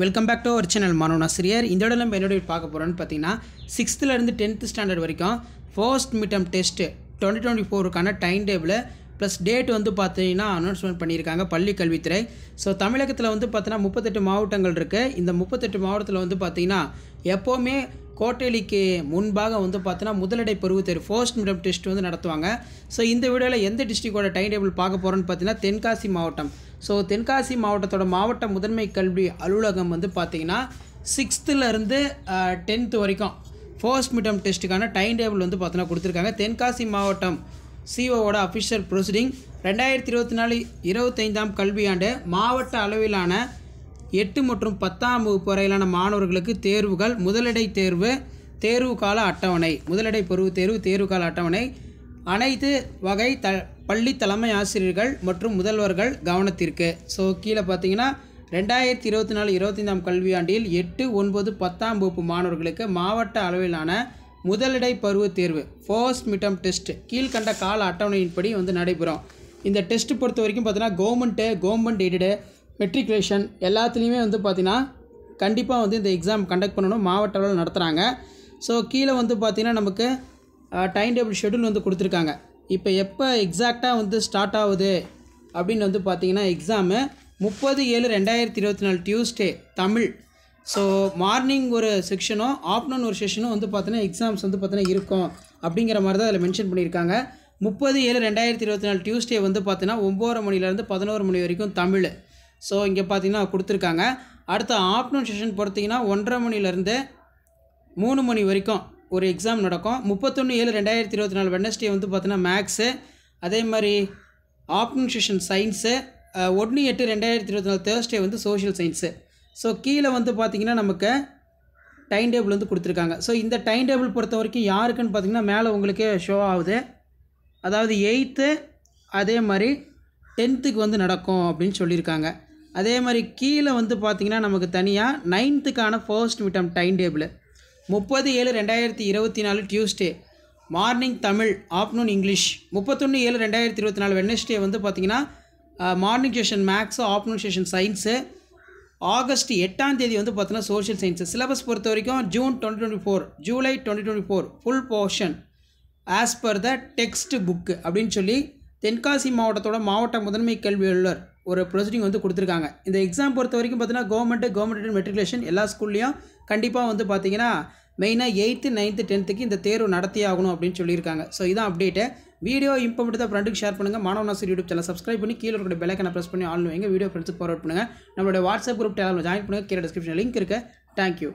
welcome back to our channel Mano ஆசிரியர் இந்த இடம் என்னோட பார்க்க போகிறோன்னு பார்த்தீங்கன்னா சிக்ஸ்த்துலேருந்து டென்த்து ஸ்டாண்டர்ட் வரைக்கும் first midterm test twenty twenty ஃபோருக்கான டைம் டேபிளை ப்ளஸ் டேட் வந்து பார்த்தீங்கன்னா அனௌன்ஸ்மெண்ட் பண்ணியிருக்காங்க பள்ளி கல்வித்துறை ஸோ தமிழகத்தில் வந்து பார்த்தீங்கன்னா முப்பத்தெட்டு மாவட்டங்கள் இருக்குது இந்த முப்பத்தெட்டு மாவட்டத்தில் வந்து பார்த்திங்கன்னா எப்போவுமே கோட்டேலிக்கு முன்பாக வந்து பார்த்தோன்னா முதலடை பருவ தேர்வு ஃபர்ஸ்ட் மீடியம் டெஸ்ட் வந்து நடத்துவாங்க ஸோ இந்த வீடியோவில் எந்த டிஸ்ட்ரிக்டோட டைம் டேபிள் பார்க்க போகிறோன்னு பார்த்தீங்கன்னா தென்காசி மாவட்டம் ஸோ தென்காசி மாவட்டத்தோட மாவட்ட முதன்மை கல்வி அலுவலகம் வந்து பார்த்திங்கன்னா சிக்ஸ்த்துலேருந்து டென்த்து வரைக்கும் ஃபர்ஸ்ட் மிடம் டெஸ்ட்டுக்கான டைம் டேபிள் வந்து பார்த்தீங்கன்னா கொடுத்துருக்காங்க தென்காசி மாவட்டம் சிஓவோட அஃபிஷியல் ப்ரொசீடிங் ரெண்டாயிரத்தி இருபத்தி நாலு இருபத்தைந்தாம் கல்வியாண்டு மாவட்ட அளவிலான எட்டு மற்றும் பத்தாம் வகுப்பு வரையிலான மாணவர்களுக்கு தேர்வுகள் முதலிடை தேர்வு தேர்வு கால அட்டவணை முதலிடை பருவ தேர்வு தேர்வு கால அட்டவணை அனைத்து வகை த பள்ளி தலைமை ஆசிரியர்கள் மற்றும் முதல்வர்கள் கவனத்திற்கு ஸோ கீழே பார்த்தீங்கன்னா ரெண்டாயிரத்தி இருபத்தி நாலு இருபத்தைந்தாம் கல்வியாண்டில் எட்டு ஒன்பது பத்தாம் வகுப்பு மாணவர்களுக்கு மாவட்ட அளவிலான முதலிடை பருவத் தேர்வு ஃபர்ஸ்ட் மிட்டம் டெஸ்ட் கீழ்கண்ட கால அட்டவணையின்படி வந்து நடைபெறும் இந்த டெஸ்ட் பொறுத்த வரைக்கும் பார்த்தீங்கன்னா கவர்மெண்ட்டு கவர்மெண்ட் எய்டடு மெட்ரிகுலேஷன் எல்லாத்துலேயுமே வந்து பார்த்திங்கன்னா கண்டிப்பாக வந்து இந்த எக்ஸாம் கண்டக்ட் பண்ணணும் மாவட்ட அளவில் நடத்துகிறாங்க ஸோ கீழே வந்து பார்த்திங்கன்னா நமக்கு டைம் டேபிள் ஷெடியூல் வந்து கொடுத்துருக்காங்க இப்போ எப்போ எக்ஸாக்டாக வந்து ஸ்டார்ட் ஆகுது அப்படின்னு வந்து பார்த்திங்கன்னா எக்ஸாமு முப்பது ஏழு ரெண்டாயிரத்தி இருபத்தி நாலு டியூஸ்டே தமிழ் ஸோ மார்னிங் ஒரு செக்ஷனும் ஆஃப்டர்நூன் ஒரு செஷனும் வந்து பார்த்தீங்கன்னா எக்ஸாம்ஸ் வந்து பார்த்தீங்கன்னா இருக்கும் அப்படிங்கிற மாதிரி தான் அதில் மென்ஷன் பண்ணியிருக்காங்க முப்பது ஏழு ரெண்டாயிரத்தி இருபத்தி நாலு டியூஸ்டே வந்து பார்த்தீங்கன்னா ஒம்பது மணிலேருந்து பதினோரு மணி வரைக்கும் தமிழ் ஸோ இங்கே பார்த்தீங்கன்னா கொடுத்துருக்காங்க அடுத்த ஆஃப்டர்நூன் செஷன் பொறுத்திங்கன்னா ஒன்றரை மணிலேருந்து மூணு மணி வரைக்கும் ஒரு எக்ஸாம் நடக்கும் முப்பத்தொன்று ஏழு ரெண்டாயிரத்தி இருபத்தி நாலு வெனஸ்டே வந்து பார்த்தீங்கன்னா மேக்ஸு அதே மாதிரி ஆஃப்டர்நூன் செஷன் சயின்ஸு ஒன்று எட்டு ரெண்டாயிரத்தி இருபத்தி நாலு தேர்ஸ்டே வந்து சோஷியல் சயின்ஸு ஸோ கீழே வந்து பார்த்திங்கன்னா நமக்கு டைம் டேபிள் வந்து கொடுத்துருக்காங்க ஸோ இந்த டைம் டேபிள் பொறுத்த வரைக்கும் யாருக்குன்னு பார்த்திங்கன்னா மேலே உங்களுக்கே ஷோ ஆகுது அதாவது எயித்து அதே மாதிரி டென்த்துக்கு வந்து நடக்கும் அப்படின்னு சொல்லியிருக்காங்க அதே மாதிரி கீழே வந்து பார்த்திங்கன்னா நமக்கு தனியாக நைன்த்துக்கான ஃபர்ஸ்ட் மிட்டம் டைம் டேபிள் முப்பது ஏழு ரெண்டாயிரத்தி இருபத்தி நாலு Tuesday morning Tamil afternoon English முப்பத்தொன்று ஏழு ரெண்டாயிரத்தி இருபத்தி நாலு வெட்னஸ்டே வந்து பார்த்திங்கன்னா morning session maths afternoon session science August எட்டாம் தேதி வந்து பார்த்தோன்னா சோஷியல் சயின்ஸ் சிலபஸ் பொறுத்த வரைக்கும் June twenty twenty four July twenty twenty four full portion as per the text book அப்படின்னு சொல்லி தென்காசி மாவட்டத்தோட மாவட்ட முதன்மை கல்வி அலுவலர் ஒரு ப்ரொசீடிங் வந்து கொடுத்துருக்காங்க இந்த எக்ஸாம் பொறுத்த வரைக்கும் பார்த்தீங்கன்னா கவர்மெண்ட்டு கவர்மெண்ட் மெட்ரிகுலேஷன் எல்லா ஸ்கூல்லையும் கண்டிப்பாக வந்து பார்த்திங்கன்னா மெயினாக எயித்து நைன்த்து டென்த்துக்கு இந்த தேர்வு நடத்தி ஆகணும் அப்படின்னு சொல்லியிருக்காங்க ஸோ இதான் அப்டேட்டு வீடியோ இம்பார்மெண்ட் தான் ஃப்ரெண்டுக்கு ஷேர் பண்ணுங்கள் மாணவனாசி யூடியூப் சேனல் சப்ஸ்கிரைப் பண்ணி கீழே இருக்கிற பெலக்கனை ப்ரெஸ் பண்ணி ஆன்லைன் எங்கள் வீடியோ ஃப்ரெண்ட்ஸ் ஃபார்வர்ட் பண்ணுங்கள் நம்மளோட வாட்ஸ்அப் குரூப் டேலில் ஜாயின் பண்ணுங்கள் கீழே டிஸ்கிரிப்ஷன் லிங்க் இருக்குது தேங்க்யூ